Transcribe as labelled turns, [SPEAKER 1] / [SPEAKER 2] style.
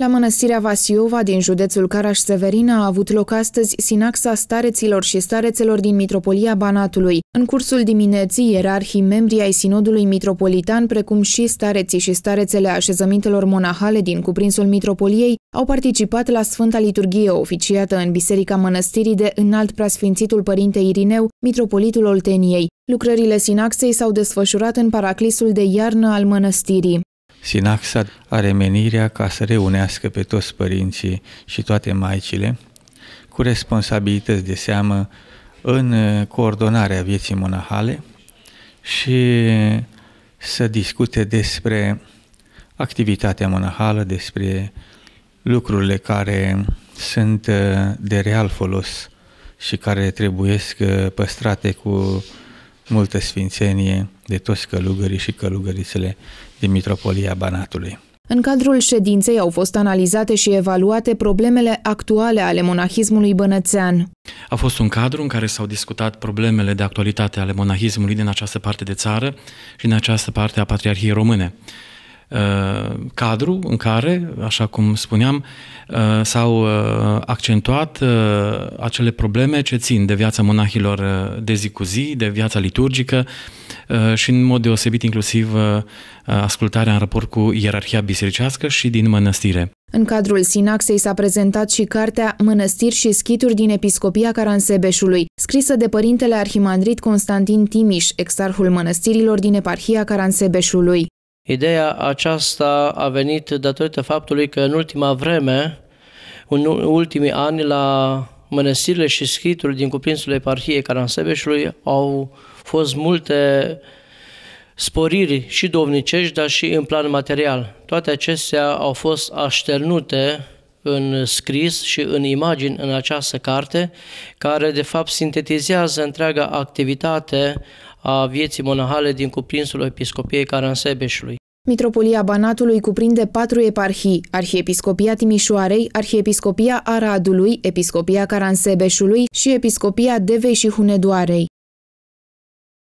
[SPEAKER 1] La mănăstirea Vasiova din județul caraș severin a avut loc astăzi sinaxa stareților și starețelor din Mitropolia Banatului. În cursul dimineții, ierarhii membrii ai Sinodului Mitropolitan, precum și stareții și starețele așezămintelor monahale din cuprinsul Mitropoliei, au participat la Sfânta Liturghie oficiată în Biserica Mănăstirii de Înalt Preasfințitul Părinte Irineu, Mitropolitul Olteniei. Lucrările sinaxei s-au desfășurat în paraclisul de iarnă al mănăstirii.
[SPEAKER 2] Sinaxa are menirea ca să reunească pe toți părinții și toate maicile cu responsabilități de seamă în uh, coordonarea vieții monahale și să discute despre activitatea monahală, despre lucrurile care sunt uh, de real folos și care trebuiesc uh, păstrate cu multă sfințenie de toți călugării și călugărițele din Mitropolia Banatului.
[SPEAKER 1] În cadrul ședinței au fost analizate și evaluate problemele actuale ale monahismului bănățean.
[SPEAKER 3] A fost un cadru în care s-au discutat problemele de actualitate ale monahismului din această parte de țară și din această parte a Patriarhiei Române. Uh, cadru în care, așa cum spuneam, uh, s-au uh, accentuat acele probleme ce țin de viața monahilor de zi cu zi, de viața liturgică și în mod deosebit inclusiv ascultarea în raport cu ierarhia bisericească și din mănăstire.
[SPEAKER 1] În cadrul Sinaxei s-a prezentat și cartea Mănăstiri și schituri din Episcopia Caransebeșului, scrisă de părintele arhimandrit Constantin Timiș, exarhul mănăstirilor din eparhia Caransebeșului.
[SPEAKER 4] Ideea aceasta a venit datorită faptului că în ultima vreme, în ultimii ani, la mănăstirile și scrituri din cuprinsul eparhiei Caransebeșului au fost multe sporiri și domnicești, dar și în plan material. Toate acestea au fost așternute în scris și în imagini în această carte, care de fapt sintetizează întreaga activitate a vieții monahale din cuprinsul episcopiei Caransebeșului.
[SPEAKER 1] Mitropolia Banatului cuprinde patru eparhii, Arhiepiscopia Timișoarei, Arhiepiscopia Aradului, Episcopia Caransebeșului și Episcopia Devei și Hunedoarei.